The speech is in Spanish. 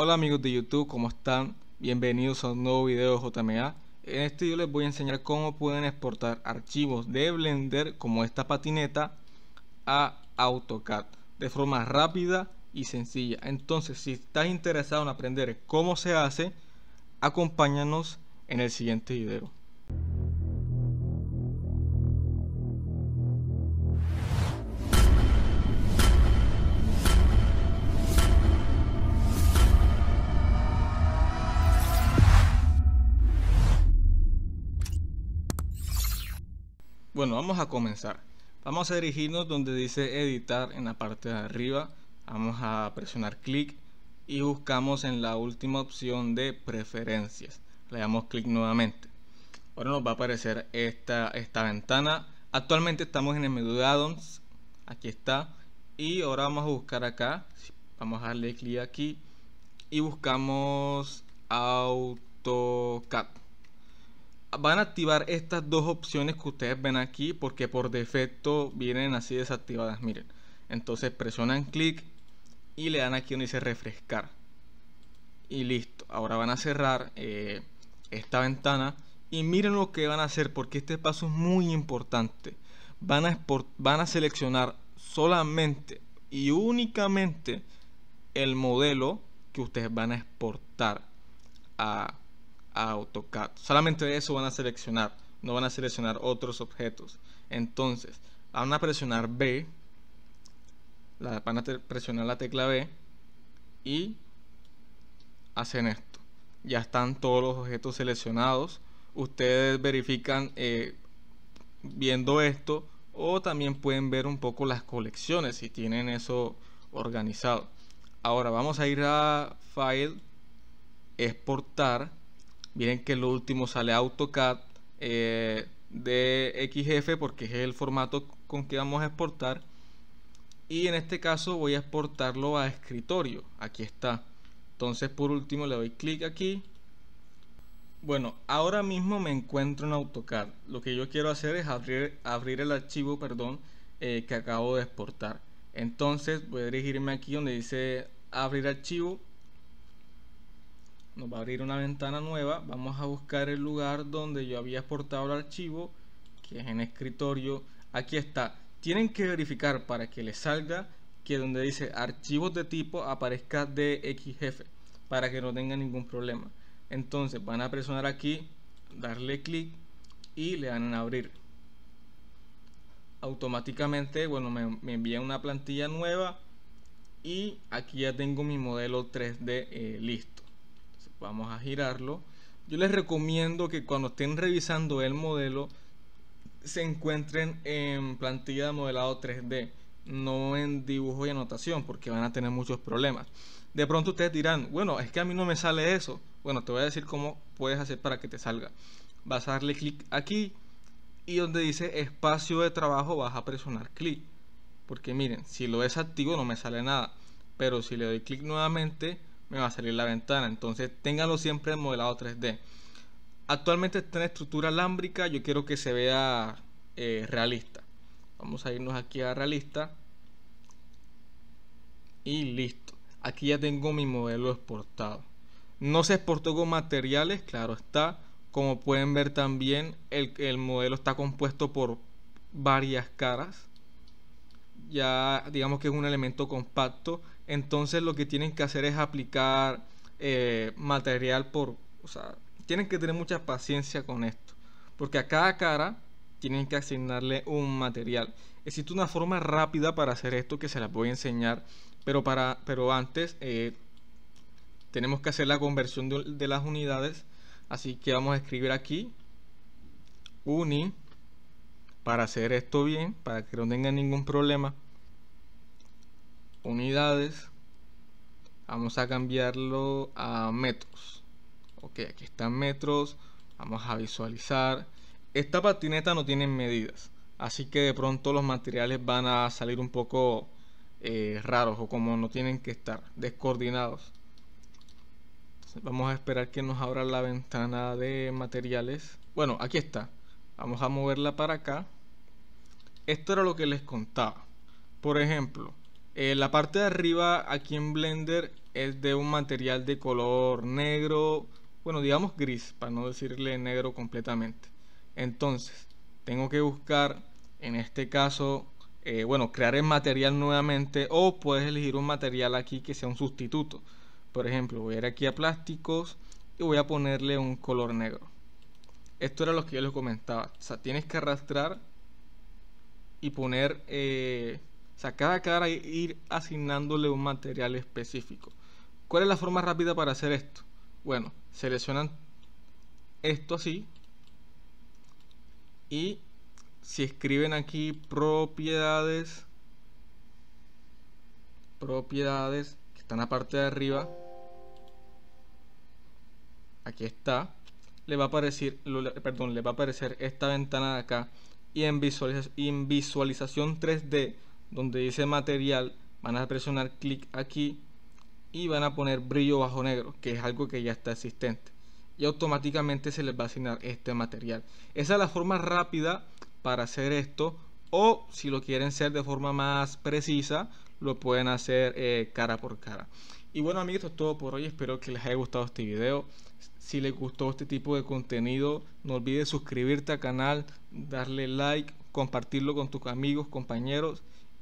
Hola amigos de YouTube, ¿cómo están? Bienvenidos a un nuevo video de JMA. En este video les voy a enseñar cómo pueden exportar archivos de Blender como esta patineta a AutoCAD de forma rápida y sencilla. Entonces, si estás interesado en aprender cómo se hace, acompáñanos en el siguiente video. Bueno, vamos a comenzar. Vamos a dirigirnos donde dice editar en la parte de arriba. Vamos a presionar clic y buscamos en la última opción de preferencias. Le damos clic nuevamente. Ahora nos va a aparecer esta, esta ventana. Actualmente estamos en el menú de addons. Aquí está. Y ahora vamos a buscar acá. Vamos a darle clic aquí. Y buscamos AutoCAD van a activar estas dos opciones que ustedes ven aquí porque por defecto vienen así desactivadas miren entonces presionan clic y le dan aquí donde dice refrescar y listo ahora van a cerrar eh, esta ventana y miren lo que van a hacer porque este paso es muy importante van a, van a seleccionar solamente y únicamente el modelo que ustedes van a exportar a AutoCAD. Solamente eso van a seleccionar, no van a seleccionar otros objetos. Entonces, van a presionar B, la, van a presionar la tecla B y hacen esto. Ya están todos los objetos seleccionados. Ustedes verifican eh, viendo esto o también pueden ver un poco las colecciones si tienen eso organizado. Ahora vamos a ir a File, Exportar Miren que lo último sale AutoCAD eh, de XF porque es el formato con que vamos a exportar. Y en este caso voy a exportarlo a escritorio. Aquí está. Entonces por último le doy clic aquí. Bueno, ahora mismo me encuentro en AutoCAD. Lo que yo quiero hacer es abrir, abrir el archivo perdón, eh, que acabo de exportar. Entonces voy a dirigirme aquí donde dice abrir archivo nos va a abrir una ventana nueva vamos a buscar el lugar donde yo había exportado el archivo que es en escritorio aquí está tienen que verificar para que le salga que donde dice archivos de tipo aparezca DXF para que no tenga ningún problema entonces van a presionar aquí darle clic y le dan a abrir automáticamente bueno me, envía una plantilla nueva y aquí ya tengo mi modelo 3D eh, listo vamos a girarlo yo les recomiendo que cuando estén revisando el modelo se encuentren en plantilla de modelado 3D no en dibujo y anotación porque van a tener muchos problemas de pronto ustedes dirán bueno es que a mí no me sale eso bueno te voy a decir cómo puedes hacer para que te salga vas a darle clic aquí y donde dice espacio de trabajo vas a presionar clic porque miren si lo desactivo no me sale nada pero si le doy clic nuevamente me va a salir la ventana. Entonces ténganlo siempre en modelado 3D. Actualmente está en estructura alámbrica, yo quiero que se vea eh, realista. Vamos a irnos aquí a realista. Y listo. Aquí ya tengo mi modelo exportado. No se exportó con materiales, claro está. Como pueden ver también, el, el modelo está compuesto por varias caras. Ya digamos que es un elemento compacto entonces lo que tienen que hacer es aplicar eh, material por... O sea, tienen que tener mucha paciencia con esto, porque a cada cara tienen que asignarle un material. Existe una forma rápida para hacer esto que se las voy a enseñar, pero, para, pero antes eh, tenemos que hacer la conversión de, de las unidades, así que vamos a escribir aquí uni para hacer esto bien, para que no tengan ningún problema unidades vamos a cambiarlo a metros ok aquí están metros vamos a visualizar esta patineta no tiene medidas así que de pronto los materiales van a salir un poco eh, raros o como no tienen que estar descoordinados vamos a esperar que nos abra la ventana de materiales bueno aquí está vamos a moverla para acá esto era lo que les contaba por ejemplo eh, la parte de arriba aquí en Blender es de un material de color negro, bueno digamos gris, para no decirle negro completamente. Entonces, tengo que buscar, en este caso, eh, bueno, crear el material nuevamente o puedes elegir un material aquí que sea un sustituto. Por ejemplo, voy a ir aquí a plásticos y voy a ponerle un color negro. Esto era lo que yo les comentaba. O sea, tienes que arrastrar y poner... Eh, o sea, cada cara ir asignándole un material específico. ¿Cuál es la forma rápida para hacer esto? Bueno, seleccionan esto así. Y si escriben aquí propiedades, propiedades, que están en la parte de arriba, aquí está, le va a aparecer, perdón, le va a aparecer esta ventana de acá y en, visualización, en visualización 3D donde dice material, van a presionar clic aquí y van a poner brillo bajo negro, que es algo que ya está existente. Y automáticamente se les va a asignar este material. Esa es la forma rápida para hacer esto. O si lo quieren hacer de forma más precisa, lo pueden hacer eh, cara por cara. Y bueno amigos, esto es todo por hoy. Espero que les haya gustado este video. Si les gustó este tipo de contenido, no olvides suscribirte al canal, darle like, compartirlo con tus amigos, compañeros